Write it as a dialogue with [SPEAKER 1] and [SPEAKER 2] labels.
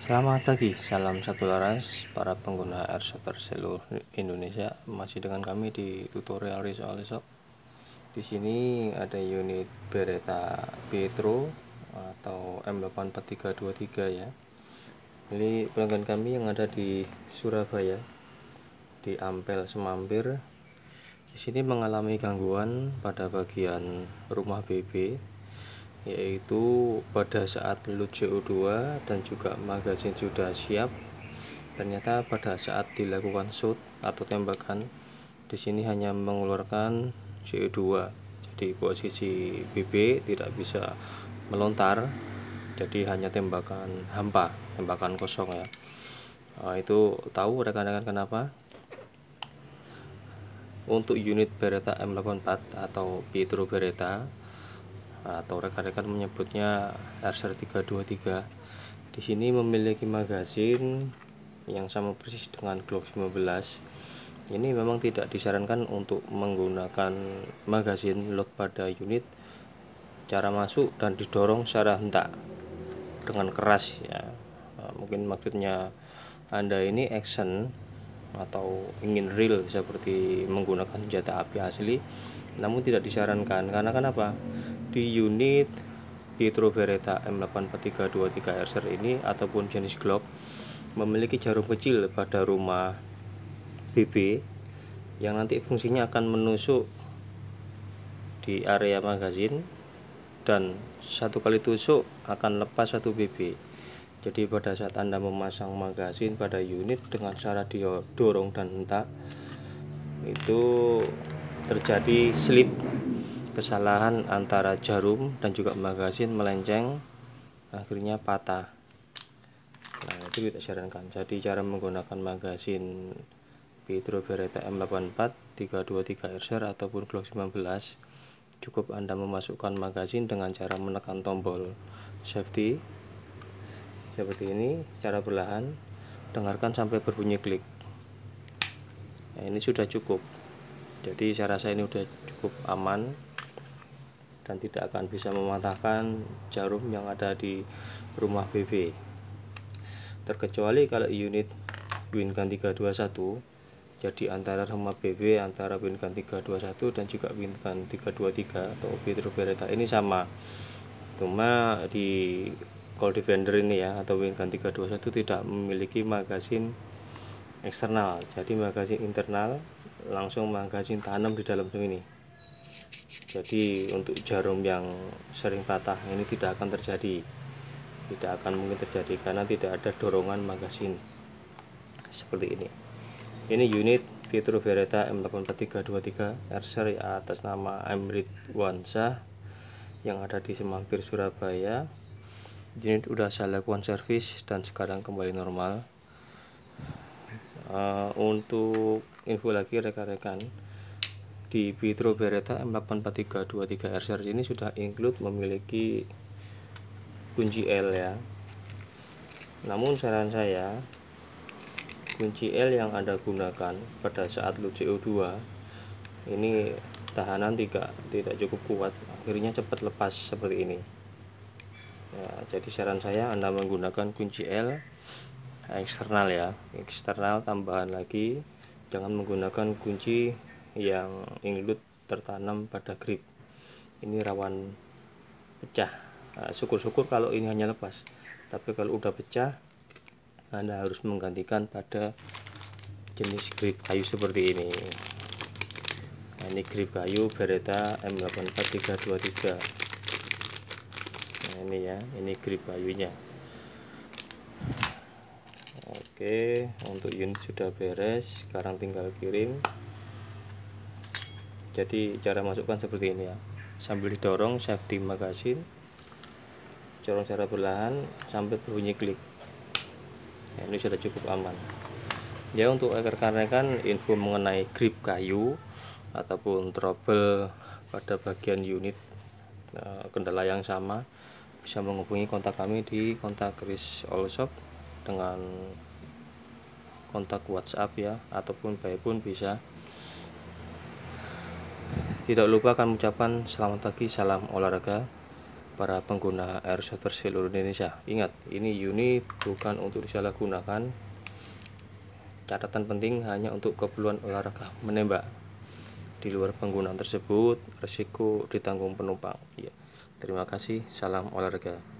[SPEAKER 1] Selamat pagi, salam satu laras para pengguna airsoft seluruh Indonesia. Masih dengan kami di tutorial Rizal Esok. Di sini ada unit Beretta Petro atau M842323 ya. Ini pelanggan kami yang ada di Surabaya di Ampel Semampir. Di sini mengalami gangguan pada bagian rumah BB yaitu pada saat load CO2 dan juga magazin sudah siap ternyata pada saat dilakukan shoot atau tembakan di sini hanya mengeluarkan CO2 jadi posisi BB tidak bisa melontar jadi hanya tembakan hampa tembakan kosong ya nah, itu tahu rekan-rekan kenapa untuk unit Beretta M84 atau Pietro Beretta atau rekan-rekan menyebutnya RSR 323 di sini memiliki magazin yang sama persis dengan Glock 15. ini memang tidak disarankan untuk menggunakan magazin load pada unit cara masuk dan didorong secara hentak dengan keras ya mungkin maksudnya anda ini action atau ingin real seperti menggunakan senjata api asli namun tidak disarankan karena kenapa di unit Pietro Beretta M84323 Acer ini ataupun jenis Glock memiliki jarum kecil pada rumah BB yang nanti fungsinya akan menusuk di area magazin dan satu kali tusuk akan lepas satu BB jadi pada saat Anda memasang magasin pada unit dengan cara didorong dan hentak itu terjadi slip kesalahan antara jarum dan juga magasin melenceng akhirnya patah nah itu kita sarankan jadi cara menggunakan magasin Petro Beretta M84 323 RSR ataupun Glock 19 cukup Anda memasukkan magasin dengan cara menekan tombol safety seperti ini cara perlahan dengarkan sampai berbunyi klik nah, ini sudah cukup jadi saya rasa ini sudah cukup aman dan tidak akan bisa mematahkan jarum yang ada di rumah BB terkecuali kalau unit Wincan 321 jadi antara rumah BB antara Wincan 321 dan juga Wincan 323 atau Petro Beretta ini sama cuma di call defender ini ya atau Winggun 321 tidak memiliki magasin eksternal jadi magasin internal langsung magasin tanam di dalam ini jadi untuk jarum yang sering patah ini tidak akan terjadi tidak akan mungkin terjadi karena tidak ada dorongan magasin seperti ini ini unit Pietro Beretta M84323 R seri atas nama Amrit Wansa yang ada di Semangkir Surabaya unit udah saya lakukan servis dan sekarang kembali normal uh, untuk info lagi rekan-rekan di Vitro Beretta M84323R series ini sudah include memiliki kunci L ya namun saran saya kunci L yang Anda gunakan pada saat lu CO2 ini tahanan tidak tidak cukup kuat akhirnya cepat lepas seperti ini ya, jadi saran saya anda menggunakan kunci L eksternal ya eksternal tambahan lagi jangan menggunakan kunci yang include tertanam pada grip ini rawan pecah nah, syukur-syukur nah, kalau ini hanya lepas tapi kalau udah pecah anda harus menggantikan pada jenis grip kayu seperti ini nah, ini grip kayu Beretta M84323 nah ini ya ini grip kayunya oke untuk unit sudah beres sekarang tinggal kirim jadi cara masukkan seperti ini ya sambil didorong safety magazine corong secara perlahan sampai berbunyi klik nah, ini sudah cukup aman ya untuk agar kalian kan info mengenai grip kayu ataupun trouble pada bagian unit eh, kendala yang sama bisa menghubungi kontak kami di kontak Chris Olshop dengan kontak WhatsApp ya ataupun by pun bisa tidak lupa akan ucapkan selamat pagi salam olahraga para pengguna air airshotter seluruh Indonesia ingat ini unit bukan untuk disalahgunakan catatan penting hanya untuk keperluan olahraga menembak di luar penggunaan tersebut resiko ditanggung penumpang ya Terima kasih, salam olahraga.